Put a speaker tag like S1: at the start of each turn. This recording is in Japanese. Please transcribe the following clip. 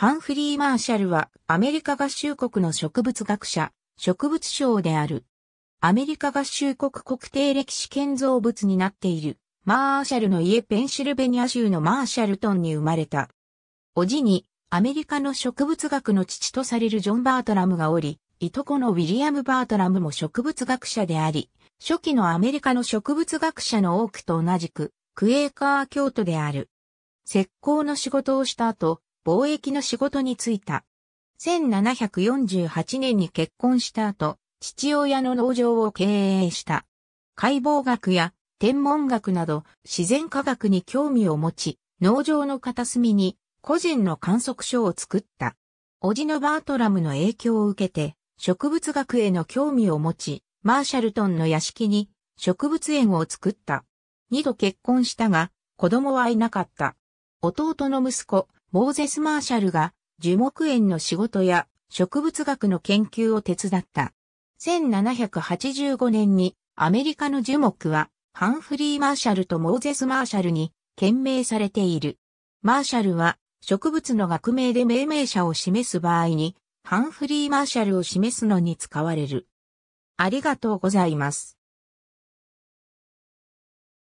S1: ハンフリー・マーシャルはアメリカ合衆国の植物学者、植物賞である。アメリカ合衆国国定歴史建造物になっている。マーシャルの家ペンシルベニア州のマーシャルトンに生まれた。おじに、アメリカの植物学の父とされるジョン・バートラムがおり、いとこのウィリアム・バートラムも植物学者であり、初期のアメリカの植物学者の多くと同じく、クエーカー教徒である。石膏の仕事をした後、貿易の仕事に就いた。1748年に結婚した後、父親の農場を経営した。解剖学や天文学など自然科学に興味を持ち、農場の片隅に個人の観測所を作った。おじのバートラムの影響を受けて、植物学への興味を持ち、マーシャルトンの屋敷に植物園を作った。二度結婚したが、子供はいなかった。弟の息子、モーゼス・マーシャルが樹木園の仕事や植物学の研究を手伝った。1785年にアメリカの樹木はハンフリー・マーシャルとモーゼス・マーシャルに懸命されている。マーシャルは植物の学名で命名者を示す場合にハンフリー・マーシャルを示すのに使われる。ありがとうございます。